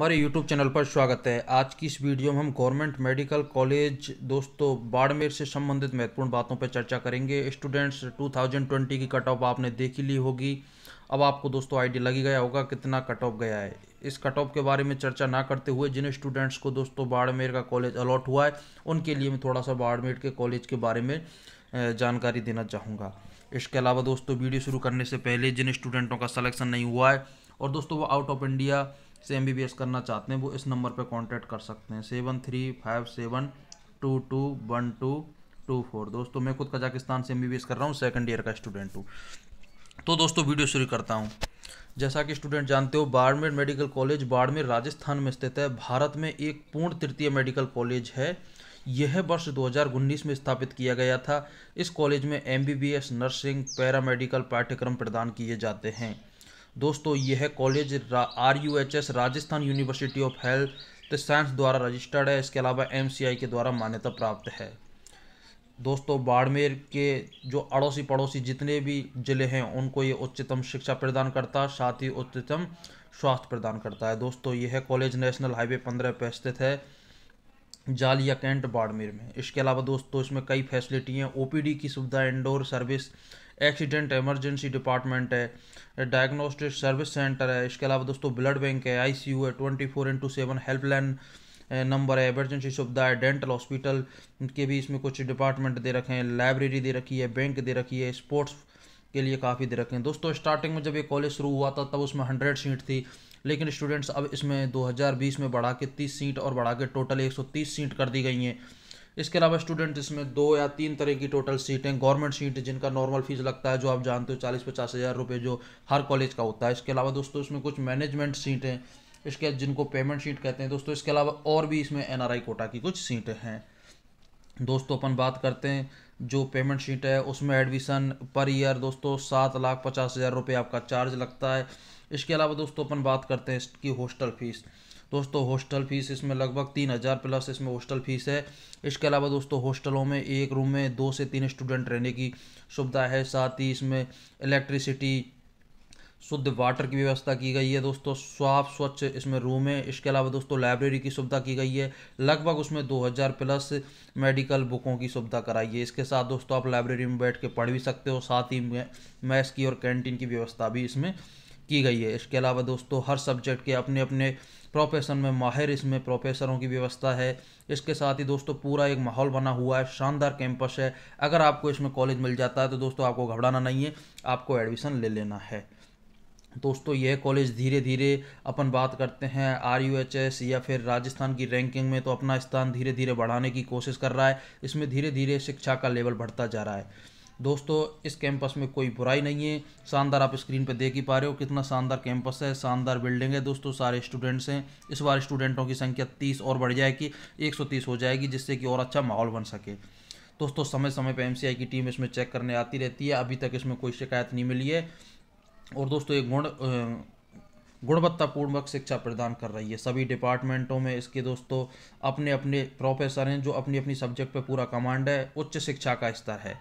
हमारे YouTube channel पर स्वागत है आज की इस वीडियो में हम गवर्नमेंट मेडिकल कॉलेज दोस्तों बाड़मेर से संबंधित महत्वपूर्ण बातों पर चर्चा करेंगे स्टूडेंट्स 2020 की कट ऑफ आपने देख ही ली होगी अब आपको दोस्तों आइडिया लगी गया होगा कितना कट ऑफ गया है इस कट ऑफ के बारे में चर्चा ना करते हुए जिन स्टूडेंट्स को दोस्तों बाड़मेर का कॉलेज अलॉट हुआ है उनके लिए मैं थोड़ा सा बाड़मेर के कॉलेज के बारे में जानकारी देना चाहूँगा इसके अलावा दोस्तों वीडियो शुरू करने से पहले जिन स्टूडेंटों का सलेक्शन नहीं हुआ है और दोस्तों वो आउट ऑफ इंडिया से एम करना चाहते हैं वो इस नंबर पर कॉन्टैक्ट कर सकते हैं seven three five seven two two one two two four दोस्तों मैं खुद कजाकिस्तान से एम कर रहा हूँ सेकेंड ईयर का स्टूडेंट हूँ तो दोस्तों वीडियो शुरू करता हूँ जैसा कि स्टूडेंट जानते हो बाड़मेर मेडिकल कॉलेज बाड़मेर राजस्थान में स्थित है भारत में एक पूर्ण तृतीय मेडिकल कॉलेज है यह वर्ष 2019 में स्थापित किया गया था इस कॉलेज में एम नर्सिंग पैरामेडिकल पाठ्यक्रम प्रदान किए जाते हैं दोस्तों यह college R U H S Rajasthan university of health science द्वारा रजिस्टर्ड है इसके अलावा एम सी आई के द्वारा मान्यता प्राप्त है दोस्तों बाड़मेर के जो अड़ोसी पड़ोसी जितने भी ज़िले हैं उनको ये उच्चतम शिक्षा प्रदान करता है साथ ही उच्चतम स्वास्थ्य प्रदान करता है दोस्तों यह कॉलेज नेशनल हाईवे पंद्रह पर स्थित है जालिया कैंट बाड़मेर में इसके अलावा दोस्तों इसमें कई फैसिलिटी हैं ओपीडी की सुविधा indoor service accident emergency department है डायग्नोस्टिक सर्विस सेंटर है इसके अलावा दोस्तों ब्लड बैंक है आईसीयू है twenty four into seven helpline number है एमरजेंसी सुविधा है डेंटल हॉस्पिटल के भी इसमें कुछ डिपार्टमेंट दे रखे हैं लाइब्रेरी दे रखी है बैंक दे रखी है स्पोर्ट्स के लिए काफ़ी दे रखे हैं दोस्तों स्टार्टिंग में जब ये कॉलेज शुरू हुआ था तब उसमें हंड्रेड सीट थी लेकिन स्टूडेंट्स अब इसमें 2020 में बढ़ा के 30 सीट और बढ़ा के टोटल 130 सीट कर दी गई हैं इसके अलावा स्टूडेंट इसमें दो या तीन तरह की टोटल सीटें गवर्नमेंट सीट जिनका नॉर्मल फीस लगता है जो आप जानते हो चालीस पचास हज़ार रुपये जो हर कॉलेज का होता है इसके अलावा दोस्तों इसमें कुछ मैनेजमेंट सीटें इसके जिनको पेमेंट सीट कहते हैं दोस्तों इसके अलावा और भी इसमें एन कोटा की कुछ सीटें हैं दोस्तों अपन बात करते हैं जो पेमेंट शीट है उसमें एडमिशन पर ईयर दोस्तों सात लाख पचास हज़ार रुपये आपका चार्ज लगता है इसके अलावा दोस्तों अपन बात करते हैं इसकी हॉस्टल फीस दोस्तों हॉस्टल फीस इसमें लगभग तीन हज़ार प्लस इसमें हॉस्टल फीस है इसके अलावा दोस्तों हॉस्टलों में एक रूम में दो से तीन स्टूडेंट रहने की सुविधा है साथ ही इसमें इलेक्ट्रिसिटी शुद्ध वाटर की व्यवस्था की गई है दोस्तों साफ स्वच्छ इसमें रूम है इसके अलावा दोस्तों लाइब्रेरी की सुविधा की गई है लगभग उसमें 2000 प्लस मेडिकल बुकों की सुविधा कराई है इसके साथ दोस्तों आप लाइब्रेरी में बैठ के पढ़ भी सकते हो साथ ही मैस की और कैंटीन की व्यवस्था भी इसमें की गई है इसके अलावा दोस्तों हर सब्जेक्ट के अपने अपने प्रोफेशन में माहिर इसमें प्रोफेसरों की व्यवस्था है इसके साथ ही दोस्तों पूरा एक माहौल बना हुआ है शानदार कैंपस है अगर आपको इसमें कॉलेज मिल जाता है तो दोस्तों आपको घबराना नहीं है आपको एडमिशन ले लेना है दोस्तों यह कॉलेज धीरे धीरे अपन बात करते हैं आर यू एच एस या फिर राजस्थान की रैंकिंग में तो अपना स्थान धीरे धीरे बढ़ाने की कोशिश कर रहा है इसमें धीरे धीरे शिक्षा का लेवल बढ़ता जा रहा है दोस्तों इस कैंपस में कोई बुराई नहीं है शानदार आप स्क्रीन पर देख ही पा रहे हो कितना शानदार कैंपस है शानदार बिल्डिंग है दोस्तों सारे स्टूडेंट्स हैं इस बार स्टूडेंटों की संख्या तीस और बढ़ जाएगी एक सौ तीस हो जाएगी जिससे कि और अच्छा माहौल बन सके दोस्तों समय समय पर एम की टीम इसमें चेक करने आती रहती है अभी तक इसमें कोई शिकायत नहीं मिली है और दोस्तों ये गुण गुणवत्तापूर्वक शिक्षा प्रदान कर रही है सभी डिपार्टमेंटों में इसके दोस्तों अपने अपने प्रोफेसर हैं जो अपनी अपनी सब्जेक्ट पर पूरा कमांड है उच्च शिक्षा का स्तर है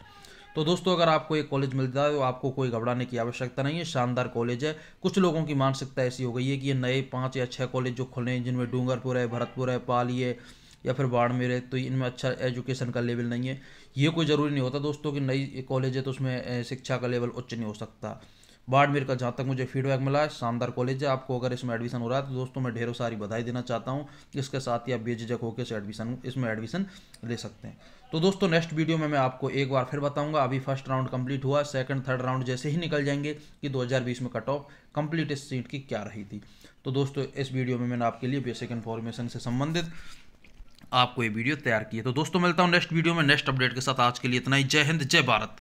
तो दोस्तों अगर आपको एक कॉलेज मिलता है तो आपको कोई घबराने की आवश्यकता नहीं है शानदार कॉलेज है कुछ लोगों की मानसिकता ऐसी हो गई है कि ये नए पाँच या छः कॉलेज जो खुले हैं जिनमें डूंगरपुर है भरतपुर है पाली है या फिर बाड़मेर है तो इनमें अच्छा एजुकेशन का लेवल नहीं है ये कोई ज़रूरी नहीं होता दोस्तों कि नई कॉलेज है तो उसमें शिक्षा का लेवल उच्च नहीं हो सकता बाड़मेर का जहाँ तक मुझे फीडबैक मिला है शानदार कॉलेज है आपको अगर इसमें एडमिशन हो रहा है तो दोस्तों मैं ढेरों सारी बधाई देना चाहता हूँ इसके साथ ही आप बेझिझक होकर से एडमिशन इसमें एडमिशन ले सकते हैं तो दोस्तों नेक्स्ट वीडियो में मैं आपको एक बार फिर बताऊंगा अभी फर्स्ट राउंड कंप्लीट हुआ सेकंड थर्ड राउंड जैसे ही निकल जाएंगे कि 2020 में कट ऑफ कंप्लीट इस सीट की क्या रही थी तो दोस्तों इस वीडियो में मैंने आपके लिए बेसिक इन्फॉर्मेशन से संबंधित आपको ये वीडियो तैयार की है तो दोस्तों मिलता हूँ नेक्स्ट वीडियो में नेक्स्ट अपडेट के साथ आज के लिए इतना ही जय हिंद जय भारत